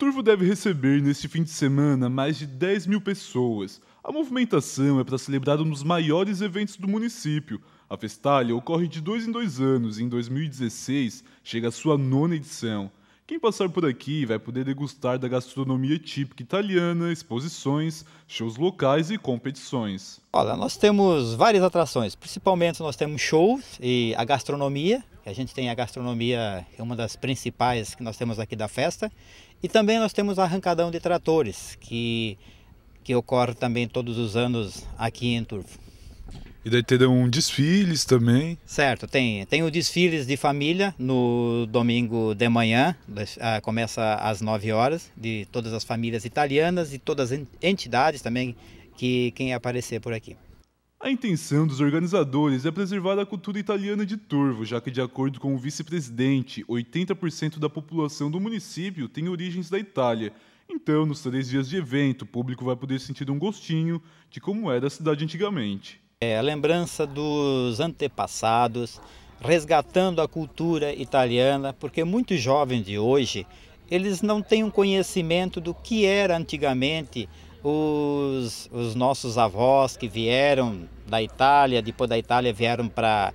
Turvo deve receber neste fim de semana mais de 10 mil pessoas. A movimentação é para celebrar um dos maiores eventos do município. A Festalha ocorre de dois em dois anos e em 2016 chega à sua nona edição. Quem passar por aqui vai poder degustar da gastronomia típica italiana, exposições, shows locais e competições. Olha, nós temos várias atrações, principalmente nós temos shows e a gastronomia. A gente tem a gastronomia, é uma das principais que nós temos aqui da festa. E também nós temos arrancadão de tratores, que, que ocorre também todos os anos aqui em Turvo. E daí terão desfiles também. Certo, tem, tem o desfiles de família no domingo de manhã, ah, começa às 9 horas, de todas as famílias italianas e todas as entidades também que quem aparecer por aqui. A intenção dos organizadores é preservar a cultura italiana de Turvo, já que, de acordo com o vice-presidente, 80% da população do município tem origens da Itália. Então, nos três dias de evento, o público vai poder sentir um gostinho de como era a cidade antigamente. É a lembrança dos antepassados, resgatando a cultura italiana, porque muitos jovens de hoje, eles não têm um conhecimento do que era antigamente os, os nossos avós que vieram da Itália, depois da Itália vieram para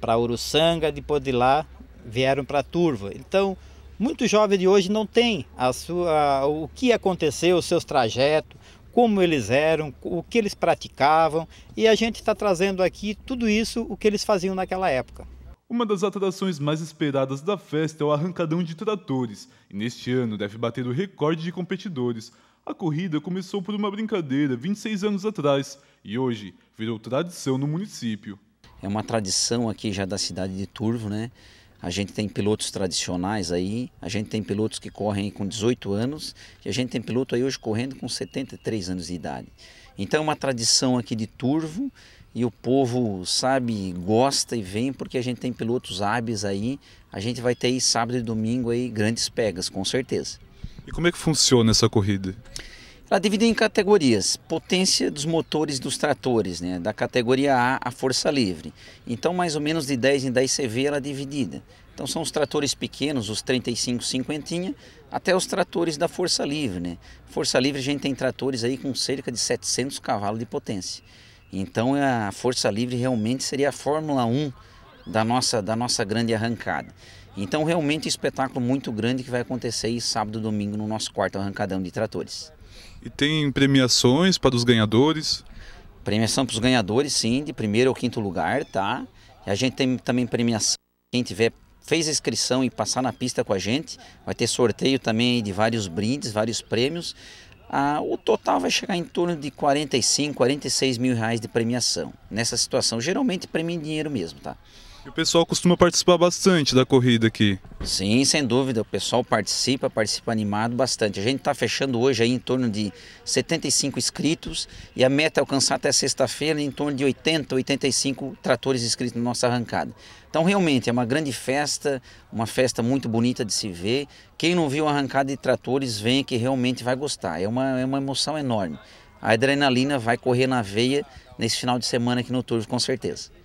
para Uruçanga, depois de lá vieram para Turva. Então, muitos jovens de hoje não têm a sua, o que aconteceu, os seus trajetos, como eles eram, o que eles praticavam, e a gente está trazendo aqui tudo isso, o que eles faziam naquela época. Uma das atrações mais esperadas da festa é o arrancadão de tratores, e neste ano deve bater o recorde de competidores. A corrida começou por uma brincadeira 26 anos atrás e hoje virou tradição no município. É uma tradição aqui já da cidade de Turvo, né? A gente tem pilotos tradicionais aí, a gente tem pilotos que correm com 18 anos e a gente tem piloto aí hoje correndo com 73 anos de idade. Então é uma tradição aqui de Turvo e o povo sabe, gosta e vem porque a gente tem pilotos hábeis aí. A gente vai ter aí sábado e domingo aí grandes pegas, com certeza. E como é que funciona essa corrida? Ela é dividida em categorias. Potência dos motores dos tratores, né? da categoria A a força livre. Então, mais ou menos de 10 em 10 CV ela é dividida. Então, são os tratores pequenos, os 35, 50, até os tratores da força livre. Né? Força livre, a gente tem tratores aí com cerca de 700 cavalos de potência. Então, é, a força livre realmente seria a Fórmula 1 da nossa, da nossa grande arrancada. Então, realmente, um espetáculo muito grande que vai acontecer aí sábado e domingo no nosso quarto arrancadão de tratores. E tem premiações para os ganhadores? Premiação para os ganhadores, sim, de primeiro ao quinto lugar, tá? E a gente tem também premiação, quem tiver fez a inscrição e passar na pista com a gente, vai ter sorteio também de vários brindes, vários prêmios. Ah, o total vai chegar em torno de 45, 46 mil reais de premiação. Nessa situação, geralmente premia em dinheiro mesmo, tá? E o pessoal costuma participar bastante da corrida aqui. Sim, sem dúvida. O pessoal participa, participa animado bastante. A gente está fechando hoje aí em torno de 75 inscritos e a meta é alcançar até sexta-feira em torno de 80, 85 tratores inscritos na nossa arrancada. Então, realmente, é uma grande festa, uma festa muito bonita de se ver. Quem não viu a arrancada de tratores, vem que realmente vai gostar. É uma, é uma emoção enorme. A adrenalina vai correr na veia nesse final de semana aqui no Turvo, com certeza.